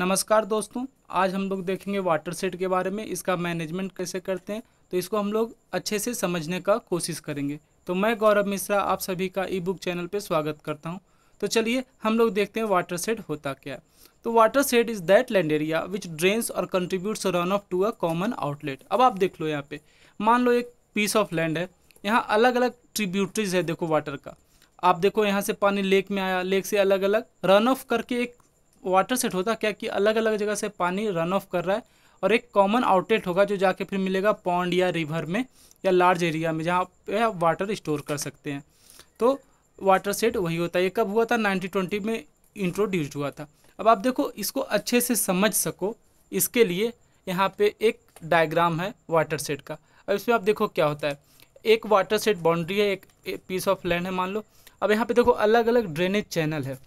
नमस्कार दोस्तों आज हम लोग देखेंगे वाटर सेट के बारे में इसका मैनेजमेंट कैसे करते हैं तो इसको हम लोग अच्छे से समझने का कोशिश करेंगे तो मैं गौरव मिश्रा आप सभी का ई बुक चैनल पर स्वागत करता हूँ तो चलिए हम लोग देखते हैं वाटर सेट होता क्या है तो watershed is that land area which drains और contributes run off to a common outlet अब आप देख लो यहाँ पे मान लो एक पीस ऑफ लैंड है यहाँ अलग अलग ट्रिब्यूटरीज है देखो वाटर का आप देखो यहाँ से पानी लेक में आया लेक से अलग अलग रन ऑफ करके एक वाटर सेट होता क्या कि अलग अलग जगह से पानी रन ऑफ कर रहा है और एक कॉमन आउटलेट होगा जो जाके फिर मिलेगा पॉन्ड या रिवर में या लार्ज एरिया में जहाँ पे आप वाटर स्टोर कर सकते हैं तो वाटर सेट वही होता है ये कब हुआ था नाइनटीन ट्वेंटी में इंट्रोड्यूस्ड हुआ था अब आप देखो इसको अच्छे से समझ सको इसके लिए यहाँ पे एक डायग्राम है वाटर सेट का अब इसमें आप देखो क्या होता है एक वाटर सेट बाउंड्री है एक पीस ऑफ लैंड है मान लो अब यहाँ पे देखो अलग अलग ड्रेनेज चैनल है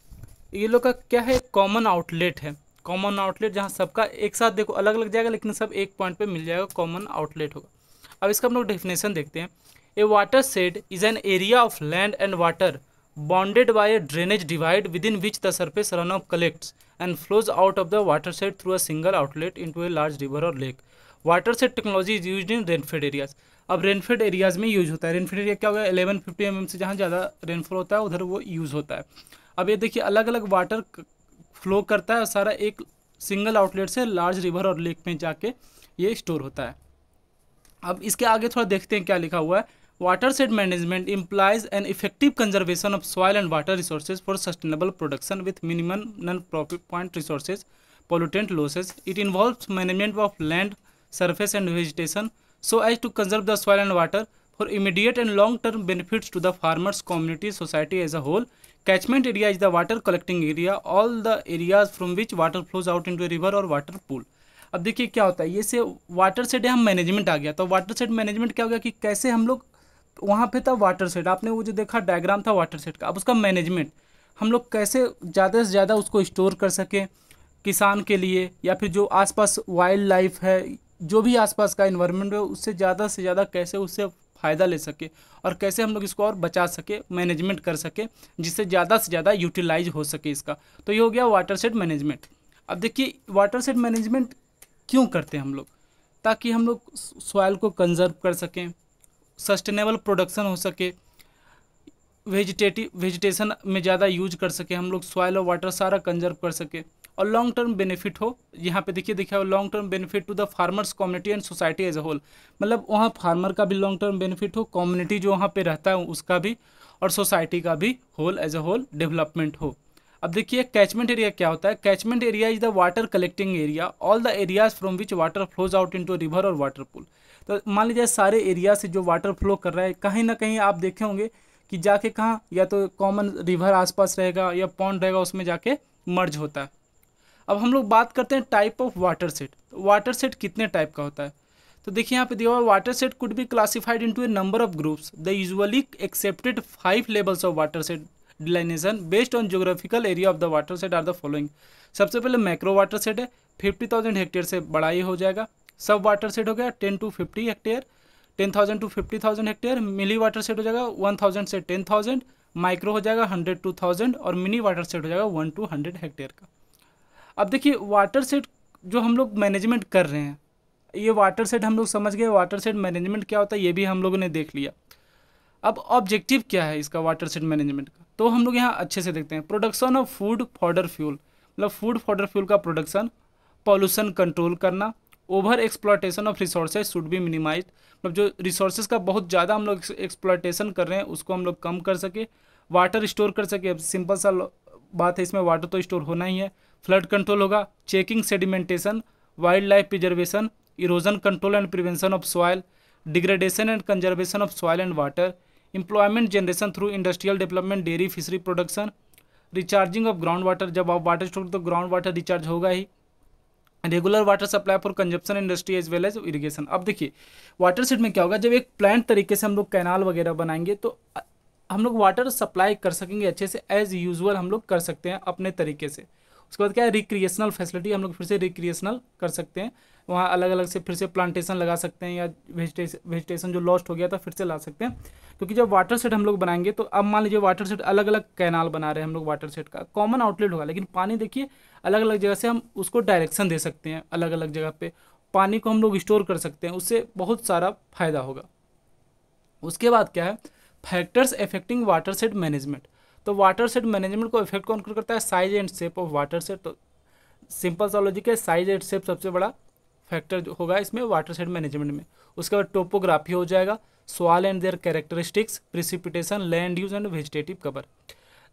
ये लोग का क्या है कॉमन आउटलेट है कॉमन आउटलेट जहाँ सबका एक साथ देखो अलग अलग जाएगा लेकिन सब एक पॉइंट पे मिल जाएगा कॉमन आउटलेट होगा अब इसका हम लोग डेफिनेशन देखते हैं a watershed is an area of land and water bounded by a drainage divide within which the surface run off collects and flows out of the watershed through a single outlet into a large river और lake watershed technology is use in rainfed areas अब rainfed areas में use होता है rainfed area क्या होगा eleven fifty M से जहाँ ज़्यादा रेनफॉल होता है उधर वो यूज़ होता है अब ये देखिए अलग अलग वाटर फ्लो करता है और सारा एक सिंगल आउटलेट से लार्ज रिवर और लेक में जाके ये स्टोर होता है अब इसके आगे थोड़ा देखते हैं क्या लिखा हुआ है watershed management implies an effective conservation of soil and water resources for sustainable production with minimum non profit point resources pollutant losses it involve management of land surface and vegetation so as to conserve the soil and water for immediate and long term benefits to the farmers community society as a whole catchment area is the water collecting area all the areas from which water flows out into river और water pool अब देखिए क्या होता है ये से watershed हम management आ गया तो वाटर सेड मैनेजमेंट क्या हो गया कि कैसे हम लोग वहाँ पे था वाटर सेड आपने वो जो देखा डायग्राम था वाटर सेड का अब उसका मैनेजमेंट हम लोग कैसे ज़्यादा से ज़्यादा उसको स्टोर कर सकें किसान के लिए या फिर जो आसपास वाइल्ड लाइफ है जो भी आसपास का इन्वायरमेंट है उससे ज़्यादा से ज़्यादा कैसे उससे फ़ायदा ले सके और कैसे हम लोग इसको और बचा सके मैनेजमेंट कर सके जिससे ज़्यादा से ज़्यादा यूटिलाइज हो सके इसका तो ये हो गया वाटर सेट मैनेजमेंट अब देखिए वाटर सेट मैनेजमेंट क्यों करते हैं हम लोग ताकि हम लोग सॉयल को कंजर्व कर सकें सस्टेनेबल प्रोडक्शन हो सके वेजिटेटिव वेजिटेशन में ज़्यादा यूज कर सके हम लोग सॉयल और वाटर सारा कंजर्व कर सके और लॉन्ग टर्म बेनिफिट हो यहाँ पे देखिए देखिए long term benefit to the farmers community and society as a whole मतलब वहाँ फार्मर का भी लॉन्ग टर्म बेनिफिट हो कम्युनिटी जो वहाँ पे रहता है उसका भी और सोसाइटी का भी whole as a whole development हो अब देखिए कैचमेंट एरिया क्या होता है catchment area is the water collecting area all the areas from which water flows out in river और वाटर पूल तो मान लीजिए सारे एरिया से जो वाटर फ्लो कर रहा है कहीं ना कहीं आप देखे होंगे कि जाके कहाँ या तो कॉमन रिवर आसपास रहेगा या पॉन्ड रहेगा उसमें जाके मर्ज होता है अब हम लोग बात करते हैं type of watershed watershed कितने टाइप का होता है तो देखिए यहाँ पे दिया हुआ watershed could be classified into a number of groups the usually accepted five levels of watershed delineation based on geographical area of the watershed are the following सबसे पहले माइक्रो वाटर सेट है fifty thousand hectare से बड़ा ही हो जाएगा सब water watershed हो गया ten to fifty hectare ten thousand to fifty thousand hectare milli watershed हो जाएगा वन थाउजेंड से टेन थाउजेंड माइक्रो हो जाएगा हंड्रेड टू थाउजेंड और मिनी वाटर सेट हो जाएगा वन टू हंड्रेड हेक्टेयर का अब देखिए वाटर सेट जो हम लोग मैनेजमेंट कर रहे हैं ये वाटर सेट हम लोग समझ गए वाटर सेट मैनेजमेंट क्या होता है ये भी हम लोगों ने देख लिया अब ऑब्जेक्टिव क्या है इसका वाटर सेट मैनेजमेंट का तो हम लोग यहाँ अच्छे से देखते हैं production of food fodder fuel मतलब फूड फॉडर फ्यूल का प्रोडक्शन पॉल्यूशन कंट्रोल करना over exploitation of resources should be minimise मतलब जो रिसोर्सेज का बहुत ज़्यादा हम लोग एक्सप्लॉटेशन कर रहे हैं उसको हम लोग कम कर सके वाटर स्टोर कर सके अब सिंपल सा बात है इसमें वाटर तो स्टोर होना ही है फ्लड कंट्रोल होगा checking sedimentation wild life preservation erosion control and prevention of soil degradation and conservation of soil and water employment generation through industrial development dairy fishery production recharging of ground water जब आप water store तो ground water recharge होगा ही regular water supply for consumption industry as well as irrigation अब देखिए water set में क्या होगा जब एक प्लान तरीके से हम लोग कैनाल वगैरह बनाएंगे तो हम लोग वाटर सप्लाई कर सकेंगे अच्छे से एज यूजल हम लोग कर सकते हैं अपने तरीके से उसके बाद क्या है रिक्रिएशनल फैसिलिटी हम लोग फिर से रिक्रिएशनल कर सकते हैं वहाँ अलग अलग से फिर से प्लांटेशन लगा सकते हैं या वेजिटेशन वेजिटेशन जो लॉस्ट हो गया था फिर से ला सकते हैं क्योंकि जब वाटर सेट हम लोग बनाएंगे तो अब मान लीजिए वाटर सेट अलग अलग कैनाल बना रहे हैं हम लोग वाटर सेट का कॉमन आउटलेट होगा लेकिन पानी देखिए अलग अलग जगह से हम उसको डायरेक्शन दे सकते हैं अलग अलग जगह पर पानी को हम लोग स्टोर कर सकते हैं उससे बहुत सारा फायदा होगा उसके बाद क्या है factors affecting watershed management तो वाटर सेट मैनेजमेंट को इफेक्ट कौन करता है size and shape of watershed तो सिंपल सॉलोजी के साइज एंड शेप सबसे बड़ा फैक्टर होगा इसमें वाटर सेट मैनेजमेंट में उसके बाद टोपोग्राफी हो जाएगा soil and their characteristics precipitation land use and vegetative cover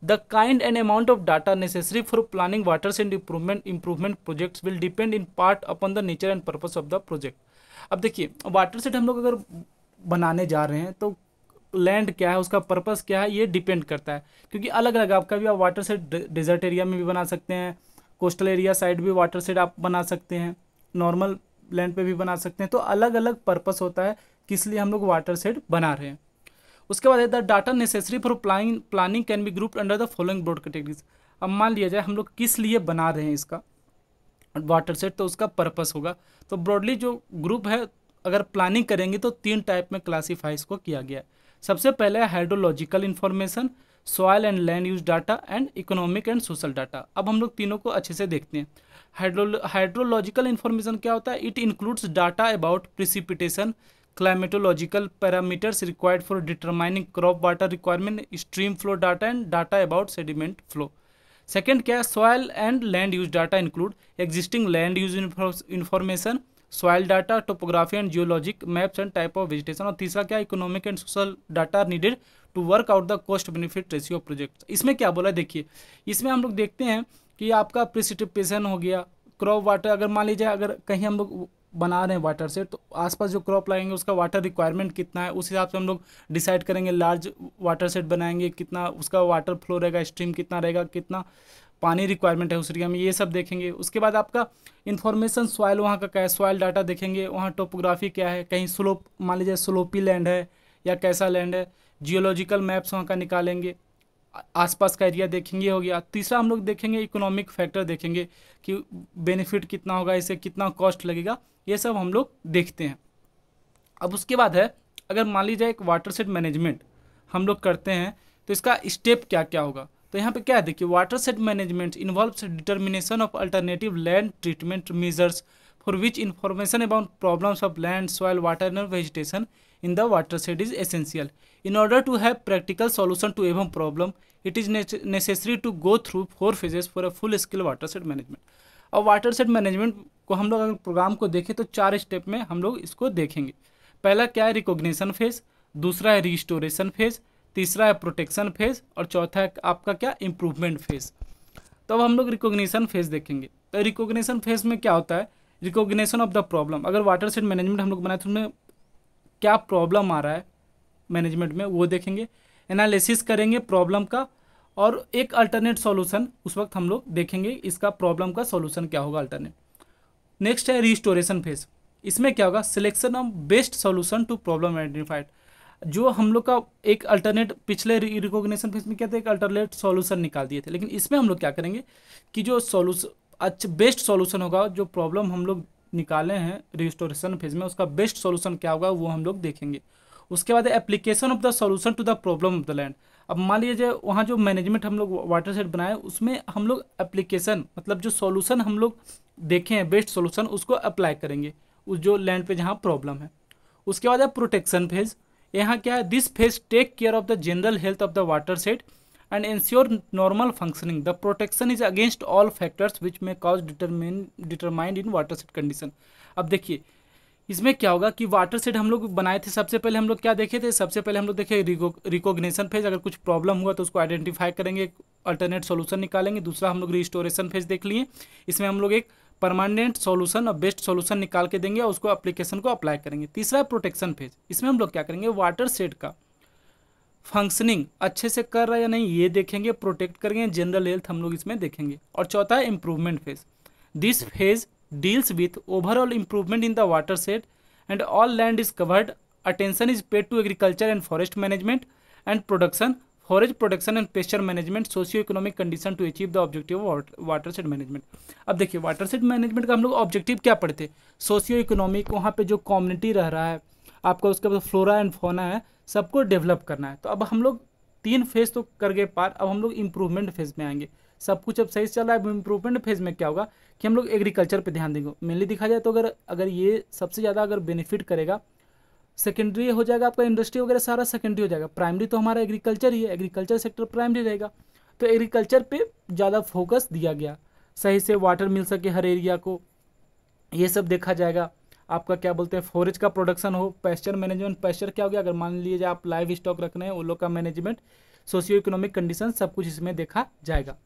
the kind and amount of data necessary for planning watershed improvement improvement projects will depend in part upon the nature and purpose of the project अब देखिए water set हम लोग अगर बनाने जा रहे हैं तो लैंड क्या है उसका पर्पस क्या है ये डिपेंड करता है क्योंकि अलग अलग आपका भी आप वाटर सेट डेजर्ट एरिया में भी बना सकते हैं कोस्टल एरिया साइड भी वाटर सेड आप बना सकते हैं नॉर्मल लैंड पे भी बना सकते हैं तो अलग अलग पर्पस होता है किस लिए हम लोग वाटर सेड बना रहे हैं उसके बाद इधर data necessary for planning planning can be group under the following broad categories अब मान लिया जाए हम लोग किस लिए बना रहे हैं इसका वाटर सेट तो उसका पर्पस होगा तो ब्रॉडली जो ग्रुप है अगर प्लानिंग करेंगे तो तीन टाइप में क्लासीफाई इसको किया गया है सबसे पहले hydrological information soil and land use data and economic and social data अब हम लोग तीनों को अच्छे से देखते हैं हाइड्रोलॉजिकल इन्फॉर्मेशन क्या होता है it includes data about precipitation climatological parameters required for determining crop water requirement stream flow data and data about sediment flow second क्या है soil and land use data include existing land use information soil data topography and geologic maps and type of vegetation और तीसरा क्या economic and social data needed to work out the cost benefit ratio project इसमें क्या बोला है देखिए इसमें हम लोग देखते हैं कि आपका प्रिसिटिपेशन हो गया क्रॉप वाटर अगर मान लीजिए अगर कहीं हम लोग बना रहे हैं वाटर से तो आसपास जो क्रॉप लगाएंगे उसका वाटर रिक्वायरमेंट कितना है उस हिसाब से हम लोग डिसाइड करेंगे लार्ज वाटर सेट बनाएंगे कितना उसका वाटर फ्लो रहेगा स्ट्रीम कितना रहेगा कितना पानी रिक्वायरमेंट है उस एरिया में ये सब देखेंगे उसके बाद आपका इन्फॉर्मेशन सॉयल वहाँ का क्या है सॉयल डाटा देखेंगे वहाँ टोपोग्राफी क्या है कहीं स्लोप मान लीजिए स्लोपी लैंड है या कैसा लैंड है जियोलॉजिकल मैप्स वहाँ का निकालेंगे आसपास का एरिया देखेंगे हो गया तीसरा हम लोग देखेंगे इकोनॉमिक फैक्टर देखेंगे कि बेनिफिट कितना होगा इसे कितना कॉस्ट लगेगा ये सब हम लोग देखते हैं अब उसके बाद है अगर मान लीजिए एक वाटर सेट मैनेजमेंट हम लोग करते हैं तो इसका स्टेप क्या क्या होगा तो यहाँ पे क्या है देखिए watershed management involve determination of alternative land treatment measures for which information about problems of land soil water and vegetation in the watershed is essential in order to have practical solution to every problem it is necessary to go through four phases for a full skill water watershed management और set management को हम लोग अगर programme को देखें तो चार step में हम लोग इसको देखेंगे पहला क्या है रिकोगनीसन फेज दूसरा है रिस्टोरेशन फेज तीसरा है प्रोटेक्शन फेज और चौथा है आपका क्या इम्प्रूवमेंट फेज तो अब हम लोग रिकोगनीसन फेज देखेंगे तो रिकोगनीसन फेज में क्या होता है रिकोगनीसन ऑफ द प्रॉब्लम अगर वाटर सेट मैनेजमेंट हम लोग बनाए तो उसमें क्या प्रॉब्लम आ रहा है मैनेजमेंट में वो देखेंगे एनालिसिस करेंगे प्रॉब्लम का और एक अल्टरनेट सॉल्यूशन उस वक्त हम लोग देखेंगे इसका प्रॉब्लम का सॉल्यूशन क्या होगा अल्टरनेट नेक्स्ट है रिस्टोरेशन फेज इसमें क्या होगा selection of best solution to problem identified जो हम लोग का एक अल्टरनेट पिछले रिकॉग्निशन फेज में क्या था एक अल्टरनेट सॉल्यूशन निकाल दिए थे लेकिन इसमें हम लोग क्या करेंगे कि जो सॉल्यूशन अच्छा बेस्ट सॉल्यूशन होगा जो प्रॉब्लम हम लोग निकाले हैं रिस्टोरेशन फेज में उसका बेस्ट सॉल्यूशन क्या होगा वो हम लोग देखेंगे उसके बाद application of the solution to the problem of the land अब मान लीजिए वहाँ जो मैनेजमेंट हम लोग वाटर सेट बनाए उसमें हम लोग एप्लीकेशन मतलब जो सॉल्यूशन हम लोग देखे हैं बेस्ट सोल्यूशन उसको अप्लाई करेंगे उस जो लैंड पे जहाँ प्रॉब्लम है उसके बाद है प्रोटेक्शन फेज़ यहाँ क्या है this phase take care of the general health of the watershed and ensure normal functioning the protection is against all factors which may cause determine determined in watershed condition अब देखिए इसमें क्या होगा कि water set हम लोग बनाए थे सबसे पहले हम लोग क्या देखे थे सबसे पहले हम लोग देखे रिकोगनेशन फेज अगर कुछ प्रॉब्लम हुआ तो उसको आइडेंटिफाई करेंगे अल्टरनेट सोल्यूशन निकालेंगे दूसरा हम लोग रिस्टोरेशन फेज देख लिए इसमें हम लोग एक परमानेंट सॉल्यूशन और बेस्ट सॉल्यूशन निकाल के देंगे और उसको एप्लीकेशन को अप्लाई करेंगे तीसरा है प्रोटेक्शन फेज इसमें हम लोग क्या करेंगे वाटर सेट का फंक्शनिंग अच्छे से कर रहा है या नहीं ये देखेंगे प्रोटेक्ट करेंगे जनरल हेल्थ हम लोग इसमें देखेंगे और चौथा है improvement phase this phase deals with overall improvement in the watershed and all land is covered attention is paid to agriculture and forest management and production forage protection and pasture management socio economic condition to achieve the objective watershed management अब देखिए watershed management का हम लोग objective क्या पढ़ते socio economic वहाँ पे जो कम्युनिटी रह रहा है आपका उसके बाद फ्लोरा एंड फोना है सबको डेवलप करना है तो अब हम लोग तीन फेज तो कर गए पार अब हम लोग इम्प्रूवमेंट फेज में आएंगे सब कुछ अब सही चल रहा है अब इम्प्रूवमेंट फेज में क्या होगा कि हम लोग एग्रीकल्चर पे ध्यान देंगे मेनली दिखा जाए तो अगर अगर ये सबसे ज़्यादा अगर बेनिफिट करेगा सेकेंडरी हो जाएगा आपका इंडस्ट्री वगैरह सारा सेकेंडरी हो जाएगा प्राइमरी तो हमारा एग्रीकल्चर ही है एग्रीकल्चर सेक्टर प्राइमरी रहेगा तो एग्रीकल्चर पे ज़्यादा फोकस दिया गया सही से वाटर मिल सके हर एरिया को ये सब देखा जाएगा आपका क्या बोलते हैं फोरेज का प्रोडक्शन हो पेस्चर मैनेजमेंट पेस्चर क्या हो गया अगर मान लीजिए आप लाइव स्टॉक रख रहे हैं उन लोग का मैनेजमेंट सोशियो इकोनॉमिक कंडीशन सब कुछ इसमें देखा जाएगा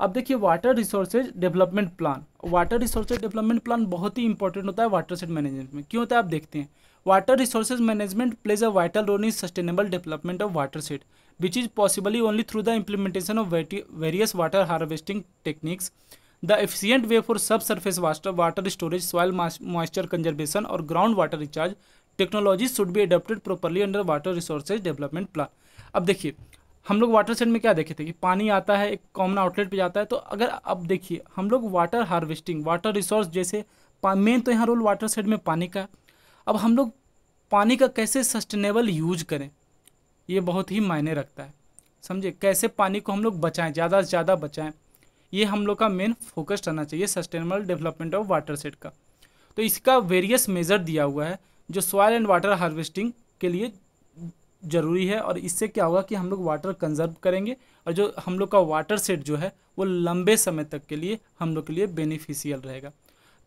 अब देखिए water resources development plan water resources development plan बहुत ही इंपॉर्टेंट होता है वाटर सेट मैनेजमेंट में क्यों होता है आप देखते हैं water resources management plays a vital role in sustainable development of watershed which is possibly only through the implementation of various water harvesting techniques the efficient way for subsurface water water storage soil moisture conservation और ground water recharge technology should भी adopted properly under water resources development plan अब देखिए हम लोग water set में क्या देखे थे कि पानी आता है एक कॉमन आउटलेट पर जाता है तो अगर अब देखिए हम लोग वाटर हार्वेस्टिंग वाटर रिसोर्स जैसे मेन तो यहाँ रोल वाटर सेट में पानी का है अब हम लोग पानी का कैसे सस्टेनेबल यूज करें ये बहुत ही मायने रखता है समझे कैसे पानी को हम लोग बचाएं ज़्यादा से ज़्यादा बचाएं ये हम लोग का मेन फोकस रहना चाहिए sustainable development of watershed का तो इसका वेरियस मेजर दिया हुआ है जो सॉयल एंड वाटर हार्वेस्टिंग के लिए ज़रूरी है और इससे क्या होगा कि हम लोग वाटर कंजर्व करेंगे और जो हम लोग का वाटर सेट जो है वो लंबे समय तक के लिए हम लोग के लिए बेनिफिशियल रहेगा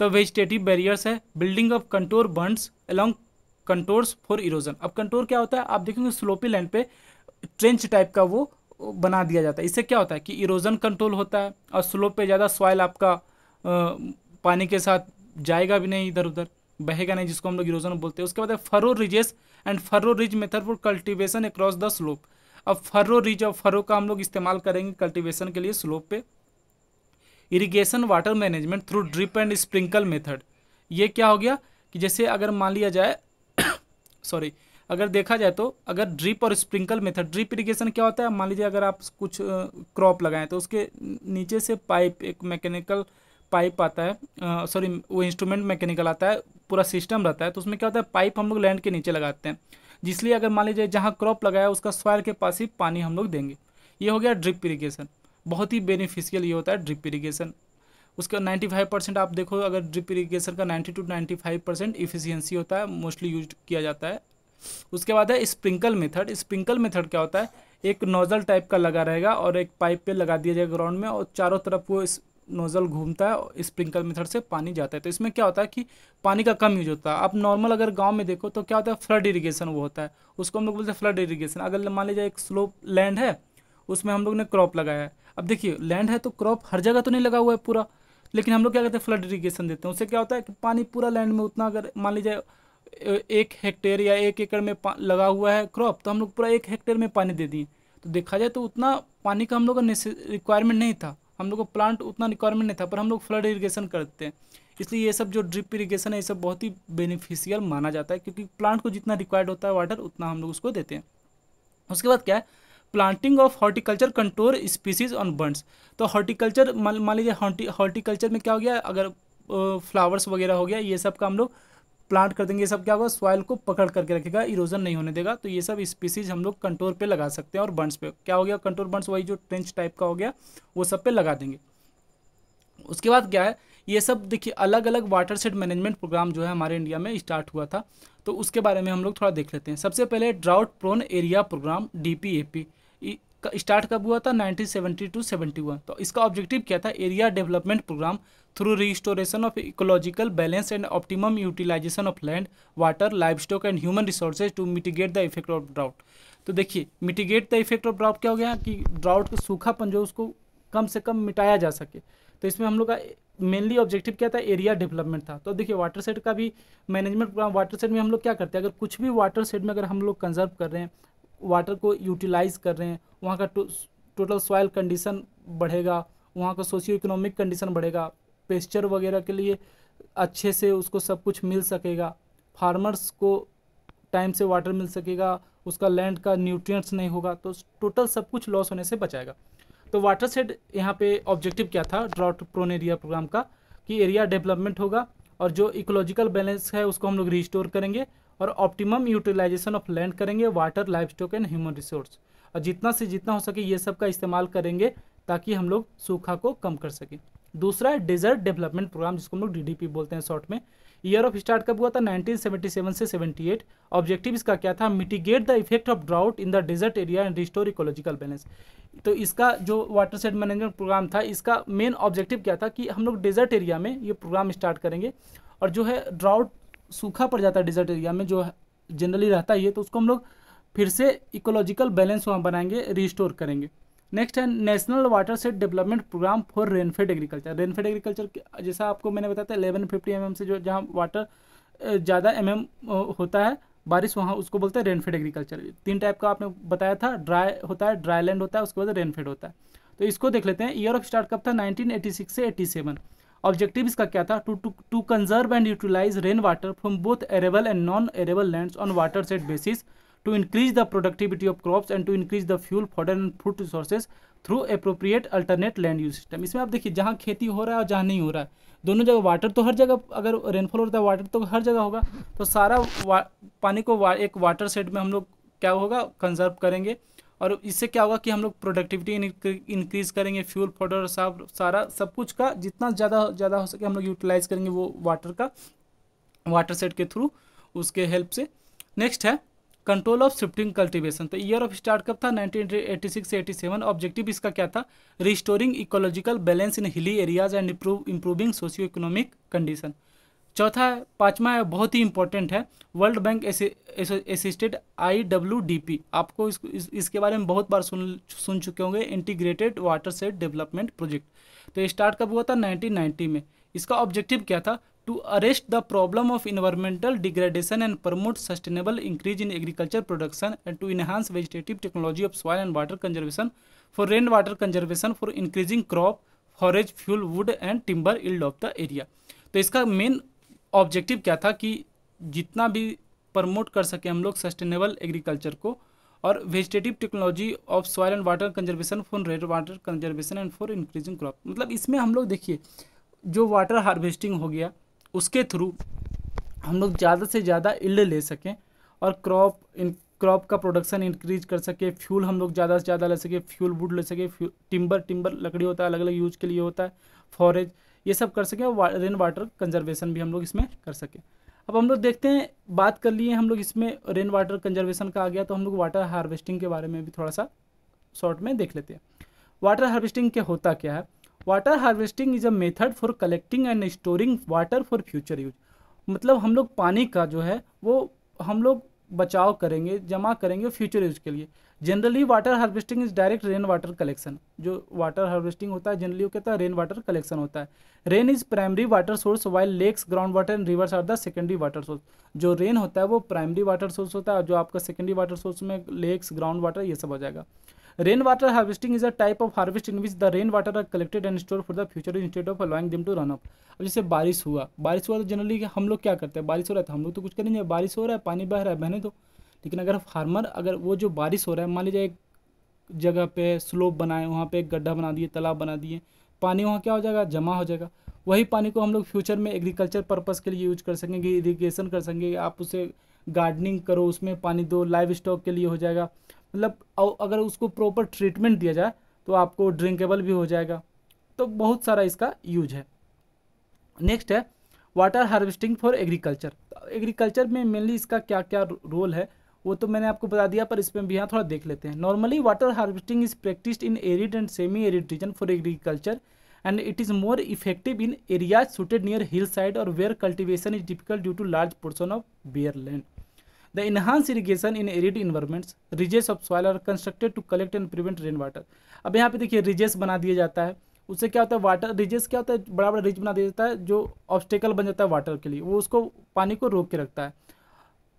द वेजिटेटिव बैरियर्स है building of contour bunds along contours for erosion अब कंटोर क्या होता है आप देखेंगे स्लोपी लैंड पे ट्रेंच टाइप का वो बना दिया जाता है इससे क्या होता है कि इरोजन कंट्रोल होता है और स्लोप पे ज़्यादा सॉइल आपका आ, पानी के साथ जाएगा भी नहीं इधर उधर बहेगा नहीं जिसको हम लोग इरोजन बोलते हैं उसके बाद furrow ridges and furrow ridge method for cultivation across the slope अब फरो रिज और फरो का हम लोग इस्तेमाल करेंगे कल्टिवेशन के लिए स्लोप पे irrigation water management through drip and sprinkle method ये क्या हो गया कि जैसे अगर मान लिया जाए सॉरी अगर देखा जाए तो अगर ड्रिप और स्प्रिंकल मेथड ड्रिप इरिगेशन क्या होता है मान लीजिए अगर आप कुछ क्रॉप लगाएं तो उसके नीचे से पाइप एक मैकेनिकल पाइप आता है सॉरी वो इंस्ट्रूमेंट मैकेनिकल आता है पूरा सिस्टम रहता है तो उसमें क्या होता है पाइप हम लोग लैंड के नीचे लगाते हैं जिसलिए अगर मान लीजिए जहाँ क्रॉप लगाया उसका सॉयल के पास ही पानी हम लोग देंगे ये हो गया ड्रिप इरीगेशन बहुत ही बेनिफिशियल ये होता है ड्रिप इरीगेशन उसका 95 परसेंट आप देखो अगर ड्रिप इरीगेशन का 90 टू 95 परसेंट इफिशियंसी होता है मोस्टली यूज किया जाता है उसके बाद है स्प्रिंकल मेथड स्प्रिंकल मेथड क्या होता है एक नोज़ल टाइप का लगा रहेगा और एक पाइप पे लगा दिया जाएगा ग्राउंड में और चारों तरफ वो इस नोज़ल घूमता है और स्प्रिंकल मेथड से पानी जाता है तो इसमें क्या होता है कि पानी का कम यूज होता है आप नॉर्मल अगर गांव में देखो तो क्या होता है फ्लड इरीगेशन वो होता है उसको हम लोग बोलते हैं फ्लड इरीगेशन अगर मान लीजिए एक स्लोप लैंड है उसमें हम लोग ने क्रॉप लगाया है अब देखिए लैंड है तो क्रॉप हर जगह तो नहीं लगा हुआ है पूरा लेकिन हम लोग क्या कहते हैं फ्लड इरीगेशन देते हैं उससे क्या होता है कि पानी पूरा लैंड में उतना अगर मान लीजिए एक हेक्टेयर या एक एकड़ में लगा हुआ है क्रॉप तो हम लोग पूरा एक हेक्टेयर में पानी दे दिए तो देखा जाए तो उतना पानी का हम लोग का रिक्वायरमेंट नहीं था हम लोग को प्लांट उतना रिक्वायरमेंट नहीं था पर हम लोग फ्लड इरीगेशन करते हैं इसलिए ये सब जो ड्रिप इरीगेशन है ये सब बहुत ही बेनिफिशियल माना जाता है क्योंकि प्लांट को जितना रिक्वायर्ड होता है वाटर उतना हम लोग उसको देते हैं उसके बाद क्या है planting of horticulture control species on birds तो हॉर्टिकल्चर मान लीजिए हॉर्टिकल्चर में क्या हो गया अगर फ्लावर्स वगैरह हो गया ये सब का हम लोग प्लांट कर देंगे ये सब क्या होगा सॉइल को पकड़ करके रखेगा इरोजन नहीं होने देगा तो ये सब स्पीसीज हम लोग कंट्रोल पे लगा सकते हैं और बर्ड्स पे क्या हो गया कंट्रोल बर्ड्स वही जो ट्रेंच टाइप का हो गया वो सब पे लगा देंगे उसके बाद क्या है ये सब देखिए अलग अलग वाटर सेट मैनेजमेंट प्रोग्राम जो है हमारे इंडिया में स्टार्ट हुआ था तो उसके बारे में हम लोग थोड़ा देख लेते हैं सबसे पहले drought prone area programme D का स्टार्ट कब हुआ था 1970 टू 71 तो इसका ऑब्जेक्टिव क्या था area development programme through restoration of ecological balance and optimum utilization of land water livestock and human resources to mitigate the effect of drought तो देखिए mitigate the effect of drought क्या हो गया कि drought का सूखापन जो उसको कम से कम मिटाया जा सके तो इसमें हम लोग का मेनली ऑब्जेक्टिव क्या था एरिया डेवलपमेंट था तो देखिए वाटर सेट का भी मैनेजमेंट प्रोग्राम वाटर सेट में हम लोग क्या करते हैं अगर कुछ भी वाटर सेट में अगर हम लोग कंजर्व कर रहे हैं वाटर को यूटिलाइज कर रहे हैं वहाँ का टोटल सॉयल कंडीशन बढ़ेगा वहाँ का सोशियो इकोनॉमिक कंडीशन बढ़ेगा पेस्चर वगैरह के लिए अच्छे से उसको सब कुछ मिल सकेगा फार्मर्स को टाइम से वाटर मिल सकेगा उसका लैंड का न्यूट्रिएंट्स नहीं होगा तो टोटल सब कुछ लॉस होने से बचाएगा तो वाटर सेड यहाँ पे ऑब्जेक्टिव क्या था ड्रॉट प्रोन एरिया प्रोग्राम का कि एरिया डेवलपमेंट होगा और जो इकोलॉजिकल बैलेंस है उसको हम लोग रिस्टोर करेंगे और ऑप्टिमम यूटिलाइजेशन ऑफ लैंड करेंगे water livestock and human resource और जितना से जितना हो सके ये सब का इस्तेमाल करेंगे ताकि हम लोग सूखा को कम कर सकें दूसरा है डेजर्ट डेवलपमेंट प्रोग्राम जिसको हम लोग डी बोलते हैं शॉर्ट में ईयर ऑफ स्टार्ट कब हुआ था 1977 से 78 ऑब्जेक्टिव इसका क्या था mitigate the effect of drought in the desert area and restore ecological balance तो इसका जो वाटर सेट मैनेजमेंट प्रोग्राम था इसका मेन ऑब्जेक्टिव क्या था कि हम लोग डेजर्ट एरिया में ये प्रोग्राम स्टार्ट करेंगे और जो है ड्राउट सूखा पड़ जाता है डिजर्ट एरिया में जो जनरली रहता ही है तो उसको हम लोग फिर से इकोलॉजिकल बैलेंस वहाँ बनाएंगे रिस्टोर करेंगे नेक्स्ट है national watershed development programme for rainfed agriculture rainfed agriculture जैसा आपको मैंने बताया था एलेवन फिफ्टी एम से जो जहाँ वाटर ज़्यादा एम mm होता है बारिश वहाँ उसको बोलते हैं रेनफेड एग्रीकल्चर तीन टाइप का आपने बताया था ड्राई होता है ड्राई लैंड होता है उसके बाद रेनफेड होता है तो इसको देख लेते हैं ईयर ऑफ स्टार्ट कब था 1986 से 87 ऑब्जेक्टिव इसका क्या था to to to conserve and utilize rain water from both arable and non arable land on watershed basis to increase the productivity of crops and to increase the fuel fodder and food resources through appropriate alternate land use system इसमें आप देखिए जहाँ खेती हो रहा है और जहाँ नहीं हो रहा है दोनों जगह वाटर तो हर जगह अगर रेनफॉल होता है वाटर तो हर जगह होगा तो सारा पानी को वा, एक वाटर सेट में हम लोग क्या होगा कंजर्व करेंगे और इससे क्या होगा कि हम लोग प्रोडक्टिविटी इंक्रीज़ करेंगे फ्यूल पाउडर साफ सारा सब कुछ का जितना ज़्यादा ज़्यादा हो सके हम लोग यूटिलाइज करेंगे वो वाटर का वाटर सेट के थ्रू उसके हेल्प से नेक्स्ट है कंट्रोल ऑफ शिफ्टिंग कल्टीवेशन तो ईयर ऑफ स्टार्ट कब था 1986 से 87 ऑब्जेक्टिव इसका क्या था restoring ecological balance in hilly areas and improving socio economic condition चौथा है बहुत ही इंपॉर्टेंट है World Bank assisted I W D P आपको इस, इस, इसके बारे में बहुत बार सुन सुन चुके होंगे integrated watershed development project तो ये स्टार्ट कब हुआ था 1990 में इसका ऑब्जेक्टिव क्या था to arrest the problem of environmental degradation and promote sustainable increase in agriculture production and to enhance vegetative technology of soil and water conservation for rain water conservation for increasing crop forage fuel wood and timber yield of the area तो इसका main objective क्या था कि जितना भी promote कर सकें हम लोग सस्टेनेबल एग्रीकल्चर को और vegetative technology of soil and water conservation for red water conservation and for increasing crop मतलब इसमें हम लोग देखिए जो वाटर हार्वेस्टिंग हो गया उसके थ्रू हम लोग ज़्यादा से ज़्यादा इल्ड ले सकें और क्रॉप इन क्रॉप का प्रोडक्शन इंक्रीज कर सके फ्यूल हम लोग ज़्यादा से ज़्यादा ले सके फ्यूल वुड ले सके टिम्बर टिम्बर लकड़ी होता है अलग अलग यूज के लिए होता है फॉरेज ये सब कर सकें और रेन वाटर कंजर्वेशन भी हम लोग इसमें कर सकें अब हम लोग देखते हैं बात कर लिए हम लोग इसमें रेन वाटर कंजर्वेशन का आ गया तो हम लोग वाटर हार्वेस्टिंग के बारे में भी थोड़ा सा शॉर्ट में देख लेते हैं वाटर हार्वेस्टिंग के होता क्या है water harvesting is a method for collecting and storing water for future use मतलब हम लोग पानी का जो है वो हम लोग बचाव करेंगे जमा करेंगे फ्यूचर यूज के लिए generally water harvesting is direct rain water collection जो वाटर हार्वेस्टिंग होता है जनरली वो कहता है रेन वाटर कलेक्शन होता है rain is primary water source while lakes ground water and rivers are the secondary water source जो रेन होता है वो प्राइमरी वाटर सोर्स होता है जो आपका सेकेंडरी वाटर सोर्स में लेक्स ग्राउंड वाटर ये सब हो जाएगा rain water harvesting is a type of harvest which the rain water are collected and store for the future future instead of allowing them to run off अब जैसे बारिश हुआ बारिश हुआ तो जनरली हम लोग क्या करते हैं बारिश हो रहा है तो हम लोग तो कुछ करेंगे बारिश हो रहा है पानी बह रहा है बहने दो लेकिन अगर फार्मर अगर वो जो बारिश हो रहा है मान लीजिए एक जगह पे स्लोप बनाए वहाँ पे एक गड्ढा बना दिए तालाब बना दिए पानी वहाँ क्या हो जाएगा जमा हो जाएगा वही पानी को हम लोग फ्यूचर में एग्रीकल्चर पर्पज़ के लिए यूज कर सकेंगे इरीगेशन कर सकेंगे आप उसे गार्डनिंग करो उसमें पानी दो लाइव स्टॉक के लिए हो जाएगा मतलब अगर उसको प्रॉपर ट्रीटमेंट दिया जाए तो आपको ड्रिंकेबल भी हो जाएगा तो बहुत सारा इसका यूज है नेक्स्ट है water harvesting for agriculture agriculture में मेनली इसका क्या क्या रोल है वो तो मैंने आपको बता दिया पर इसमें भी यहाँ थोड़ा देख लेते हैं normally water harvesting is practised in arid and semi arid region for agriculture and it is more effective in areas suited near hill side और where cultivation is difficult due to large portion of bare land The enhanced irrigation in arid environments, ridges of soil are constructed to collect and prevent rain water. अब यहाँ पे देखिए ridges बना दिया जाता है उससे क्या होता है वाटर रिजेस क्या होता है बड़ा बड़ा रिज बना दिया जाता है जो ऑब्स्टेकल बन जाता है वाटर के लिए वो उसको पानी को रोक के रखता है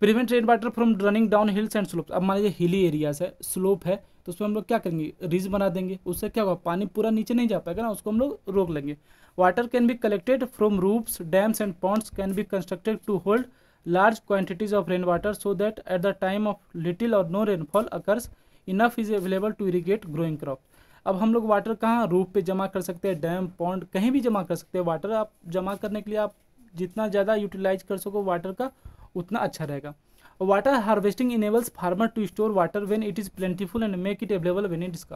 prevent rain water from running down hills and slope अब मान लीजिए हिली एरियाज है स्लोप है तो उसमें हम लोग क्या करेंगे रिज बना देंगे उससे क्या होगा पानी पूरा नीचे नहीं जा पाएगा ना उसको हम लोग रोक लेंगे water can be collected from roofs dams and ponds can be constructed to hold large quantities of rain water so that at the time of little और no rainfall occurs enough is available to irrigate growing crop अब हम लोग water कहाँ roof पे जमा कर सकते हैं डैम पॉन्ड कहीं भी जमा कर सकते हैं वाटर आप जमा करने के लिए आप जितना ज़्यादा यूटिलाइज कर सको वाटर का उतना अच्छा रहेगा water harvesting enables farmer to store water when it is plentiful and make it available when it is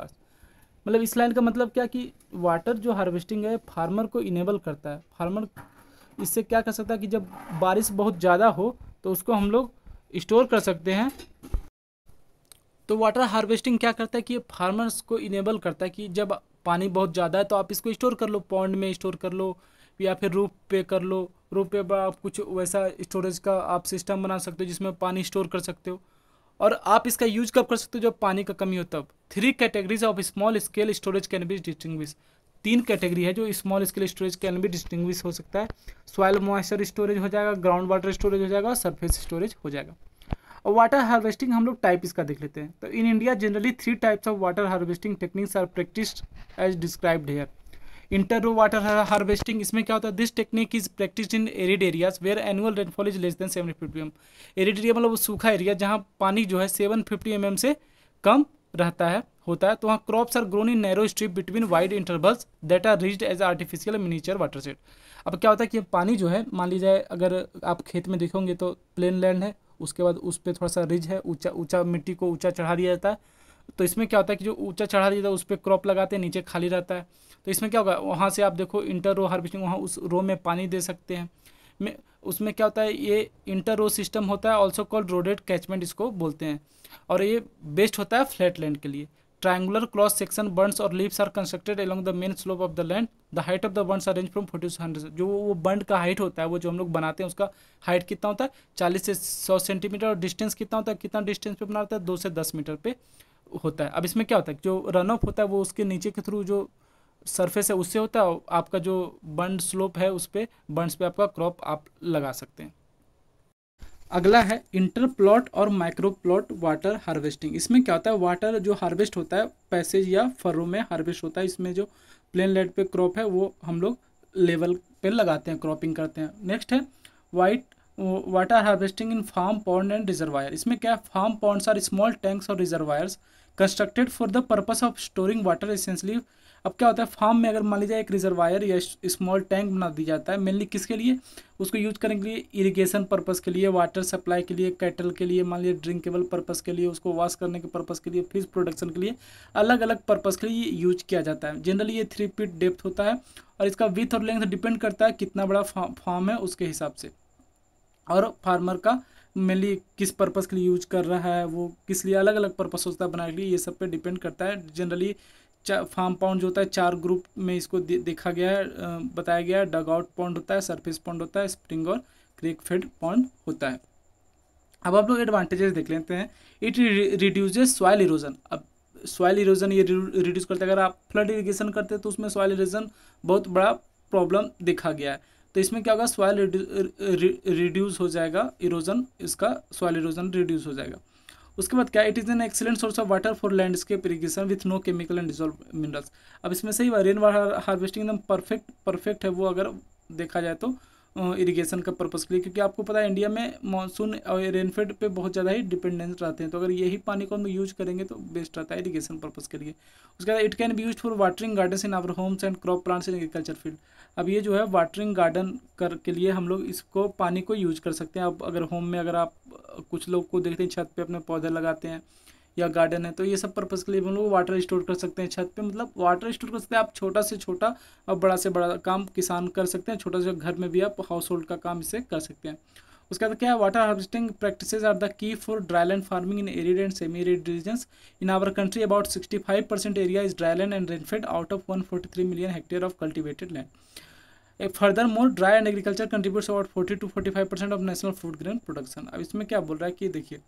मतलब इस लाइन का मतलब क्या कि वाटर जो हार्वेस्टिंग है फार्मर को इनेबल करता है फार्मर इससे क्या कर सकता है कि जब बारिश बहुत ज़्यादा हो तो उसको हम लोग स्टोर कर सकते हैं तो वाटर हार्वेस्टिंग क्या करता है कि फार्मर्स को इनेबल करता है कि जब पानी बहुत ज़्यादा है तो आप इसको स्टोर कर लो पॉन्ड में स्टोर कर लो या फिर रूप पे कर लो रूप पे आप कुछ वैसा स्टोरेज का आप सिस्टम बना सकते हो जिसमें पानी स्टोर कर सकते हो और आप इसका यूज कब कर सकते हो जब पानी का कमी हो तब three categories of small scale storage can be distinguish तीन कैटेगरी है जो स्मॉल स्केल स्टोरेज कैन भी डिस्टिंग्विश हो सकता है सॉयल मॉइस्चर स्टोरेज हो जाएगा ग्राउंड वाटर स्टोरेज हो जाएगा सरफेस स्टोरेज हो जाएगा और वाटर हार्वेस्टिंग हम लोग टाइप इसका देख लेते हैं तो in India generally three types of water harvesting techniques are practice as described here inter water harvesting इसमें क्या होता है this technique is practice in arid areas where annual rainfall is less than seven fifty M arid area मतलब वो सूखा area जहाँ पानी जो है सेवन फिफ्टी एम से कम रहता है होता है तो वहाँ crops are grown in narrow strip between wide intervals that are reached as artificial miniature watershed अब क्या होता है कि पानी जो है मान लीजिए अगर आप खेत में देखोगे तो प्लेन लैंड है उसके बाद उस पर थोड़ा सा रिज है ऊंचा ऊंचा मिट्टी को ऊंचा चढ़ा दिया जाता है तो इसमें क्या होता है कि जो ऊंचा चढ़ा दिया जाता है उस पर क्रॉप लगाते हैं नीचे खाली रहता है तो इसमें क्या होगा वहाँ से आप देखो इंटर रो हार्वेस्टिंग वहाँ उस रो में पानी दे सकते हैं उसमें क्या होता है ये इंटर रो सिस्टम होता है ऑल्सो कॉल्ड रोडेड कैचमेंट इसको बोलते हैं और ये बेस्ट होता है फ्लैट लैंड के लिए ट्राइंगुलर क्रॉस सेक्शन burns और lips are constructed along the main slope of the land the height of the burns arrange from forty 40 to जो वो बंड का हाइट होता है वो जो हम लोग बनाते हैं उसका हाइट कितना होता है चालीस से सौ सेंटीमीटर और डिस्टेंस कितना होता है कितना डिस्टेंस पे बना होता है दो से दस मीटर पे होता है अब इसमें क्या होता है जो रन ऑफ होता है वो उसके नीचे के थ्रू जो सरफेस है उससे होता है आपका जो बंड स्लोप है उस पर बंड्स पर आपका क्रॉप आप लगा सकते हैं अगला है इंटर प्लॉट और माइक्रो प्लॉट वाटर हार्वेस्टिंग इसमें क्या होता है वाटर जो हार्वेस्ट होता है पैसेज या फरों में हार्वेस्ट होता है इसमें जो प्लेन लेड पे क्रॉप है वो हम लोग लेवल पे लगाते हैं क्रॉपिंग करते हैं नेक्स्ट है white water harvesting in farm pond and reservoir इसमें क्या है farm ponds are small tanks और reservoirs constructed for the purpose of storing water essentially अब क्या होता है फार्म में अगर मान लीजिए एक रिजर्वायर या स्मॉल टैंक बना दिया जाता है मेनली किसके लिए उसको यूज करने के लिए इरिगेशन पर्पज़ के लिए वाटर सप्लाई के लिए कैटल के लिए मान लीजिए ड्रिंकेबल पर्पज़ के लिए उसको वॉश करने के पर्पज़ के लिए फिश प्रोडक्शन के लिए अलग अलग पर्पज़ के लिए यूज किया जाता है जनरली ये थ्री फीट डेप्थ होता है और इसका विथ और लेंथ डिपेंड करता है कितना बड़ा फार्म है उसके हिसाब से और फार्मर का मेनली किस पर्पज़ के लिए यूज कर रहा है वो किस लिए अलग अलग पर्पज़ होता है बनाने के लिए ये सब पे डिपेंड करता है जनरली फार्म पाउंड जो होता है चार ग्रुप में इसको देखा गया है बताया गया है डग आउट पॉन्ड होता है सरफेस पॉन्ड होता है स्प्रिंग और क्रेक फेड पॉन्ड होता है अब आप लोग एडवांटेजेस देख लेते हैं इट रिड्यूजेस सॉयल इरोजन अब सॉयल इरोजन ये रिड्यूस करते हैं अगर आप फ्लड इरीगेशन करते हैं तो उसमें सॉयल इरोजन बहुत बड़ा प्रॉब्लम देखा गया है तो इसमें क्या होगा सॉयल रिड्यूस हो जाएगा इरोजन इसका सॉयल इरोजन रिड्यूस हो जाएगा उसके बाद क्या it is an excellent source of water for landscape irrigation with no chemical and dissolve minerals अब इसमें सही रेन वाटर हार्वेस्टिंग एकदम परफेक्ट परफेक्ट है वो अगर देखा जाए तो इरिगेशन का पर्पज़ के लिए क्योंकि आपको पता है इंडिया में मानसून और रेनफेड पे बहुत ज़्यादा ही डिपेंडेंस रहते हैं तो अगर यही पानी को हम यूज करेंगे तो बेस्ट रहता है इरीगेशन पर्पज़ के लिए उसके बाद it can be use for watering garden in our homes and crop plants in agriculture field अब ये जो है वाटरिंग गार्डन कर के लिए हम लोग इसको पानी को यूज कर सकते हैं अब अगर होम में अगर आप कुछ लोग को देखते हैं छत पर अपने पौधे लगाते हैं या गार्डन है तो ये सब पर्पज़ के लिए हम लोग वाटर स्टोर कर सकते हैं छत पे मतलब वाटर स्टोर कर सकते हैं आप छोटा से छोटा और बड़ा से बड़ा काम किसान कर सकते हैं छोटा से घर में भी आप हाउस होल्ड का काम इसे कर सकते हैं उसके बाद क्या है water harvesting practices are the key for dry land farming in arid and semi arid region in our country about 65 percent area is dry land and rainfed out of 143 million hectare of cultivated land a further more dry and agriculture contributes about 40 to 45 percent of national food grain production अब इसमें क्या बोल रहा है कि देखिए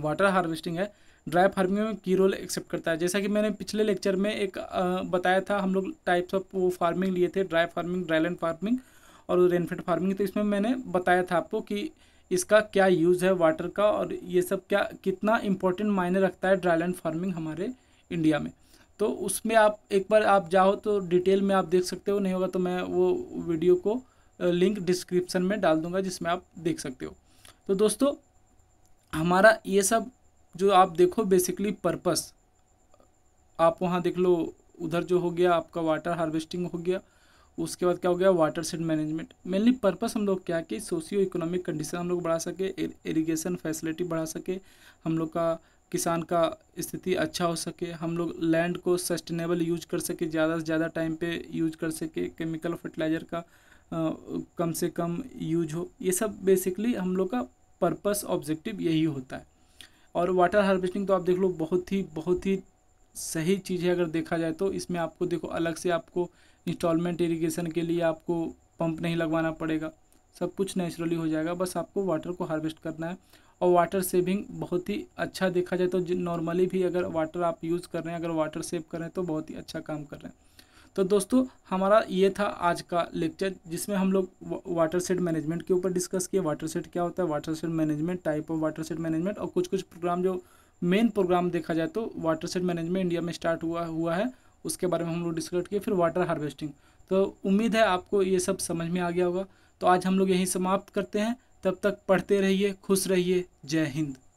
water harvesting है dry farming में की रोल एक्सेप्ट करता है जैसा कि मैंने पिछले लेक्चर में एक आ, बताया था हम लोग टाइप्स ऑफ वो फार्मिंग लिए थे ड्राई फार्मिंग ड्राईलैंड फार्मिंग और रेनफेड फार्मिंग तो इसमें मैंने बताया था आपको कि इसका क्या यूज़ है वाटर का और ये सब क्या कितना इंपॉर्टेंट मायने रखता है ड्राईलैंड फार्मिंग हमारे इंडिया में तो उसमें आप एक बार आप जाओ तो डिटेल में आप देख सकते हो नहीं होगा तो मैं वो वीडियो को लिंक डिस्क्रिप्शन में डाल दूंगा जिसमें आप देख सकते हो तो दोस्तों हमारा ये सब जो आप देखो बेसिकली पर्पस आप वहाँ देख लो उधर जो हो गया आपका वाटर हार्वेस्टिंग हो गया उसके बाद क्या हो गया watershed management mainly purpose हम लोग क्या कि सोशियो इकोनॉमिक कंडीशन हम लोग बढ़ा सके इरिगेशन फैसिलिटी बढ़ा सके हम लोग का किसान का स्थिति अच्छा हो सके हम लोग लैंड को सस्टेनेबल यूज कर सके ज़्यादा से ज़्यादा टाइम पे यूज कर सके केमिकल फर्टिलाइज़र का आ, कम से कम यूज हो ये सब बेसिकली हम लोग का पर्पस ऑब्जेक्टिव यही होता है और वाटर हार्वेस्टिंग तो आप देख लो बहुत ही बहुत ही सही चीज़ है अगर देखा जाए तो इसमें आपको देखो अलग से आपको इंस्टॉलमेंट इरीगेशन के लिए आपको पंप नहीं लगवाना पड़ेगा सब कुछ नेचुरली हो जाएगा बस आपको वाटर को हार्वेस्ट करना है और वाटर सेविंग बहुत ही अच्छा देखा जाए तो नॉर्मली भी अगर वाटर आप यूज़ कर रहे हैं अगर वाटर सेव कर रहे हैं तो बहुत ही अच्छा काम कर रहे हैं तो दोस्तों हमारा ये था आज का लेक्चर जिसमें हम लोग वाटर सेट मैनेजमेंट के ऊपर डिस्कस किए वाटर सेट क्या होता है watershed management type of watershed management और कुछ कुछ प्रोग्राम जो मेन प्रोग्राम देखा जाए तो वाटर सेट मैनेजमेंट इंडिया में स्टार्ट हुआ हुआ है उसके बारे में हम लोग डिस्कस किए फिर वाटर हार्वेस्टिंग तो उम्मीद है आपको ये सब समझ में आ गया होगा तो आज हम लोग यहीं समाप्त करते हैं तब तक पढ़ते रहिए खुश रहिए जय हिंद